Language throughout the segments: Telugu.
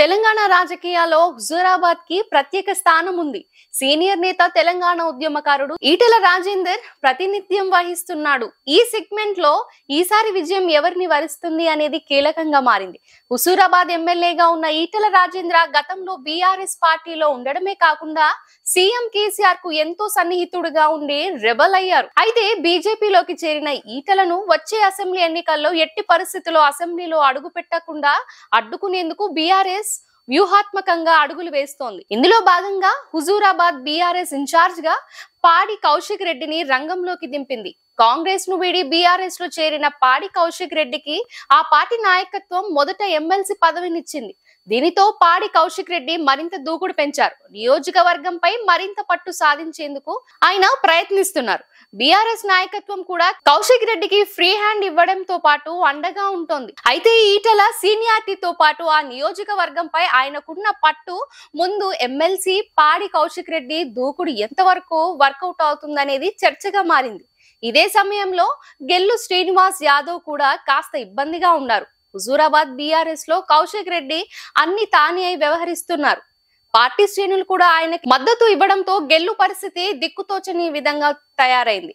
తెలంగాణ రాజకీయాల్లో హుజూరాబాద్ కి ప్రత్యేక స్థానం ఉంది సీనియర్ నేత తెలంగాణ ఉద్యమకారుడు ఈటెల రాజేందర్ ప్రతినిత్యం వహిస్తున్నాడు ఈ సెగ్మెంట్ లో ఈసారి విజయం ఎవరిని వరిస్తుంది అనేది కీలకంగా మారింది హుజూరాబాద్ ఎమ్మెల్యేగా ఉన్న ఈటెల రాజేంద్ర గతంలో బీఆర్ఎస్ పార్టీలో ఉండడమే కాకుండా సీఎం కేసీఆర్ కు ఎంతో సన్నిహితుడుగా ఉండి రెబల్ అయ్యారు అయితే బీజేపీలోకి చేరిన ఈటలను వచ్చే అసెంబ్లీ ఎన్నికల్లో ఎట్టి పరిస్థితుల్లో అసెంబ్లీలో అడుగు పెట్టకుండా అడ్డుకునేందుకు బీఆర్ఎస్ వ్యూహాత్మకంగా అడుగులు వేస్తోంది ఇందులో భాగంగా హుజూరాబాద్ బీఆర్ఎస్ ఇన్ఛార్జ్ గా పాడి కౌశిక్ రెడ్డిని రంగంలోకి దింపింది కాంగ్రెస్ ను వీడి బీఆర్ఎస్ లో చేరిన పాడి కౌశిక్ రెడ్డికి ఆ పార్టీ నాయకత్వం మొదట ఎమ్మెల్సీ పదవినిచ్చింది దీనితో పాడి కౌశిక్ రెడ్డి మరింత దూకుడు పెంచారు నియోజకవర్గంపై మరింత పట్టు సాధించేందుకు ఆయన ప్రయత్నిస్తున్నారు బీఆర్ఎస్ నాయకత్వం కూడా కౌశిక్ రెడ్డికి ఫ్రీ హ్యాండ్ ఇవ్వడంతో పాటు అండగా ఉంటుంది అయితే ఈటల సీనియారిటీతో పాటు ఆ నియోజకవర్గంపై ఆయనకున్న పట్టు ముందు ఎమ్మెల్సీ పాడి కౌశిక్ రెడ్డి దూకుడు ఎంతవరకు వర్కౌట్ అవుతుందనేది చర్చగా మారింది ఇదే సమయంలో గెల్లు శ్రీనివాస్ యాదవ్ కూడా కాస్త ఇబ్బందిగా ఉన్నారు హుజూరాబాద్ బీఆర్ఎస్ లో కౌశిక్ రెడ్డి అన్ని తానే వ్యవహరిస్తున్నారు పార్టీ శ్రేణులు కూడా ఆయనకి మద్దతు ఇవ్వడంతో గెల్లు పరిస్థితి దిక్కుతోచని విధంగా తయారైంది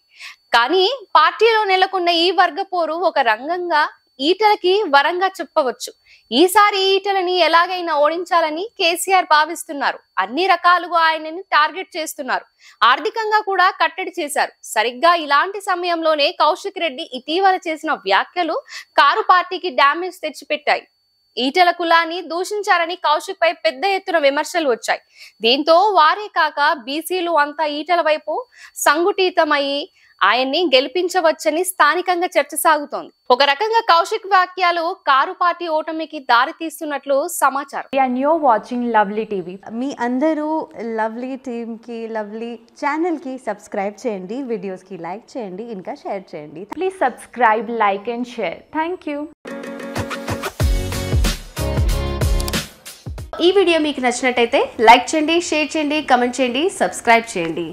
కానీ పార్టీలో నెలకొన్న ఈ వర్గపోరు ఒక రంగంగా ఈటలకి వరంగా చెప్పవచ్చు ఈసారి ఈటలని ఎలాగైనా ఓడించాలని కేసీఆర్ భావిస్తున్నారు అన్ని రకాలుగా ఆయనని టార్గెట్ చేస్తున్నారు ఆర్థికంగా కూడా కట్టడి చేశారు సరిగ్గా ఇలాంటి సమయంలోనే కౌశిక్ రెడ్డి ఇటీవల చేసిన వ్యాఖ్యలు కారు పార్టీకి డ్యామేజ్ తెచ్చిపెట్టాయి ఈటల కులాన్ని దూషించారని కౌశిక్ పై పెద్ద ఎత్తున విమర్శలు వచ్చాయి దీంతో వారే కాక బీసీలు అంతా ఈటల వైపు సంగుటీతమయ్యి ఆయన్ని గెలిపించవచ్చని స్థానికంగా చర్చ సాగుతోంది ఒక రకంగా కౌశిక్ వాక్యాలు కారు పార్టీ ఓటమికి దారి తీస్తున్నట్లు సమాచారం వాచింగ్ లవ్లీ టీవీ మీ అందరూ లవ్లీ టీమ్ కి లవ్లీ ఛానల్ కి సబ్స్క్రైబ్ చేయండి వీడియోస్ కి లైక్ చేయండి ఇంకా షేర్ చేయండి please subscribe like and share thank you ఈ వీడియో మీకు నచ్చినట్టయితే లైక్ చేయండి షేర్ చేయండి కమెంట్ చేయండి సబ్స్క్రైబ్ చేయండి